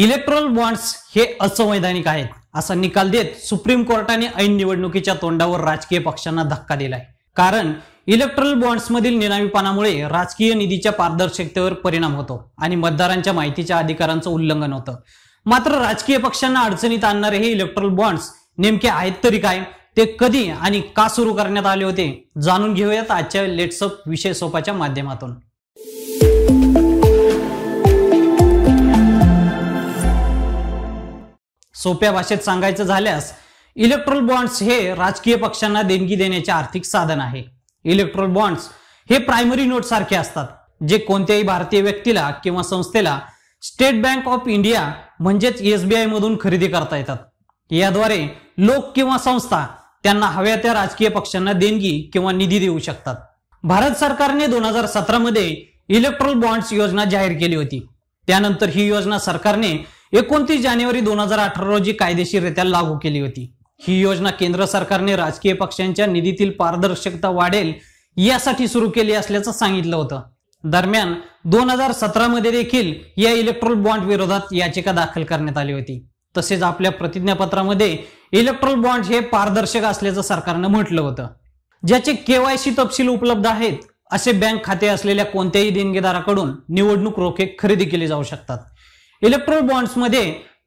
erectile bonds हे असंवैधानिक आहेत असा निकाल देत सुप्रीम कोर्टाने ऐन निवडणुकीच्या तोंडावर राजकीय पक्षांना धक्का दिलाय कारण इलेक्ट्रल बॉन्ड्समधील निनावीपणामुळे राजकीय निधीच्या पारदर्शकतेवर परिणाम होतो आणि मतदारांच्या माहितीच्या अधिकारांचं उल्लंघन होतं मात्र राजकीय पक्षांना अडचणीत आणणारे हे इलेक्ट्रल बॉन्ड्स नेमके आहेत तरी काय ते कधी आणि का सुरू करण्यात आले होते जाणून घेऊयात आजच्या लेट्सअप विषय सोपाच्या माध्यमातून सोप्या भाषेत सांगायचं झाल्यास इलेक्ट्रोल बॉन्ड्स हे राजकीय पक्षांना देणगी देण्याचे आर्थिक साधन आहे इलेक्ट्रोल बॉन्ड्स हे प्रायमरी नोट सारखे असतात जे कोणत्याही भारतीय व्यक्तीला किंवा संस्थेला स्टेट बँक ऑफ इंडिया म्हणजेच एसबीआय मधून खरेदी करता येतात याद्वारे लोक किंवा संस्था त्यांना हव्या त्या राजकीय पक्षांना देणगी किंवा निधी देऊ शकतात भारत सरकारने दोन हजार सतरामध्ये इलेक्ट्रोल बॉन्ड्स योजना जाहीर केली होती त्यानंतर ही योजना सरकारने एकोणतीस जानेवारी दोन हजार अठरा रोजी कायदेशीरित्या लागू केली होती ही योजना केंद्र सरकारने राजकीय पक्षांच्या निधीतील पारदर्शकता वाढेल यासाठी सुरू केली असल्याचं सांगितलं होतं दरम्यान दोन हजार सतरामध्ये देखील या इलेक्ट्रॉल बॉन्ड विरोधात याचिका दाखल करण्यात आली होती तसेच आपल्या प्रतिज्ञापत्रामध्ये इलेक्ट्रॉल बॉन्ड हे पारदर्शक असल्याचं सरकारनं म्हटलं होतं ज्याचे केवायसी तपशील उपलब्ध आहेत असे बँक खाते असलेल्या कोणत्याही देणगीदाराकडून निवडणूक रोखे खरेदी केले जाऊ शकतात इलेक्ट्रोल मध्ये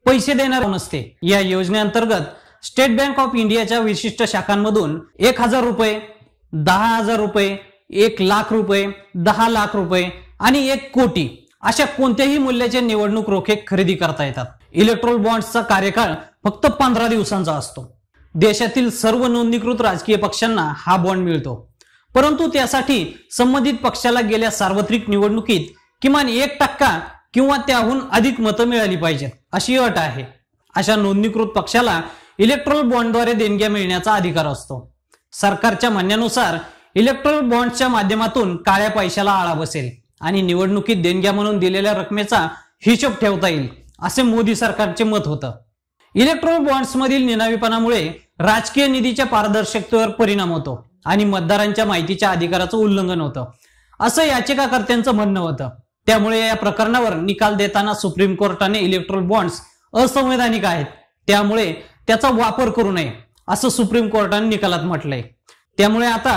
पैसे देणार नसते या योजनेअंतर्गत स्टेट बँक ऑफ इंडियाच्या विशिष्ट शाखांमधून एक हजार रुपये दहा हजार रुपये एक लाख रुपये दहा लाख रुपये आणि एक कोटी अशा कोणत्याही मूल्याचे निवडणूक रोखे खरेदी करता येतात इलेक्ट्रोल बॉन्ड्सचा कार्यकाळ फक्त पंधरा दिवसांचा असतो देशातील सर्व नोंदणीकृत राजकीय पक्षांना हा बॉन्ड मिळतो परंतु त्यासाठी संबंधित पक्षाला गेल्या सार्वत्रिक निवडणुकीत किमान एक टक्का किंवा त्याहून अधिक मतं मिळाली पाहिजेत अशी अट आहे अशा नोंदणीकृत पक्षाला इलेक्ट्रॉल बॉन्डद्वारे देणग्या मिळण्याचा अधिकार असतो सरकारच्या म्हणण्यानुसार इलेक्ट्रॉल बॉन्डच्या माध्यमातून काळ्या पैशाला आळा बसेल आणि निवडणुकीत देणग्या म्हणून दिलेल्या रकमेचा हिशोब ठेवता येईल असे मोदी सरकारचे मत होतं इलेक्ट्रॉल बॉन्ड्समधील निनावीपणामुळे राजकीय निधीच्या पारदर्शकतेवर परिणाम होतो आणि मतदारांच्या माहितीच्या अधिकाराचं उल्लंघन होतं असं याचिकाकर्त्यांचं म्हणणं होतं त्यामुळे या प्रकरणावर निकाल देताना सुप्रीम कोर्टाने इलेक्ट्रॉल बॉन्ड्स असंवैधानिक आहेत त्यामुळे त्याचा वापर करू नये असं सुप्रीम कोर्टाने निकालात म्हटलंय त्यामुळे आता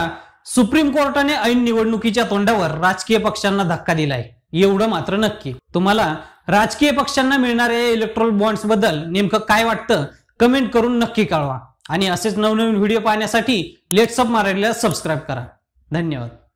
सुप्रीम कोर्टाने ऐन निवडणुकीच्या तोंडावर राजकीय पक्षांना धक्का दिलाय एवढं मात्र नक्की तुम्हाला राजकीय पक्षांना मिळणाऱ्या इलेक्ट्रॉल बॉन्ड्स बद्दल नेमकं काय वाटतं कमेंट करून नक्की कळवा आणि असेच नवनवीन व्हिडिओ पाहण्यासाठी लेट्सअप मारायला सबस्क्राईब करा धन्यवाद